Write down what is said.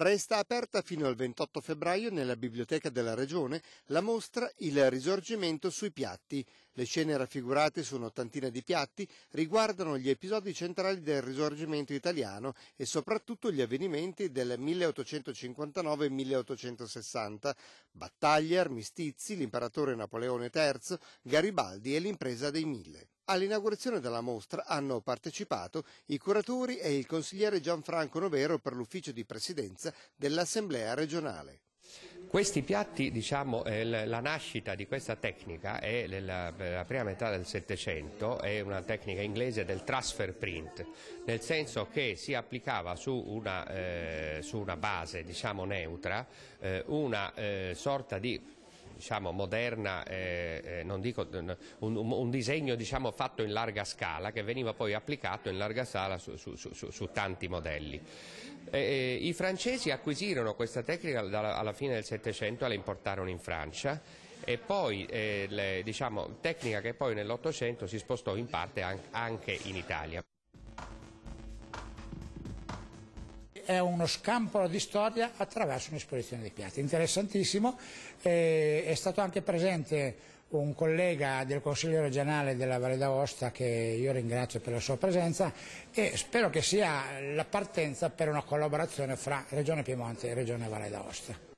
Resta aperta fino al 28 febbraio nella Biblioteca della Regione la mostra Il risorgimento sui piatti. Le scene raffigurate su un'ottantina di piatti riguardano gli episodi centrali del risorgimento italiano e soprattutto gli avvenimenti del 1859-1860, battaglie, armistizi, l'imperatore Napoleone III, Garibaldi e l'impresa dei mille. All'inaugurazione della mostra hanno partecipato i curatori e il consigliere Gianfranco Novero per l'ufficio di presidenza dell'Assemblea regionale. Questi piatti, diciamo, eh, la nascita di questa tecnica è nella, prima metà del Settecento, è una tecnica inglese del transfer print, nel senso che si applicava su una, eh, su una base diciamo, neutra eh, una eh, sorta di diciamo, moderna, eh, eh, dico, un, un, un, disegno diciamo, fatto in larga scala che veniva poi applicato in larga scala su, su, su, su tanti modelli. Eh, I francesi acquisirono questa tecnica dalla, alla fine del Settecento e la importarono in Francia e poi eh, le, diciamo, tecnica che poi nell'Ottocento si spostò in parte anche in Italia. è uno scampolo di storia attraverso un'esposizione di piatti. Interessantissimo, eh, è stato anche presente un collega del Consiglio regionale della Valle d'Aosta che io ringrazio per la sua presenza e spero che sia la partenza per una collaborazione fra Regione Piemonte e Regione Valle d'Aosta.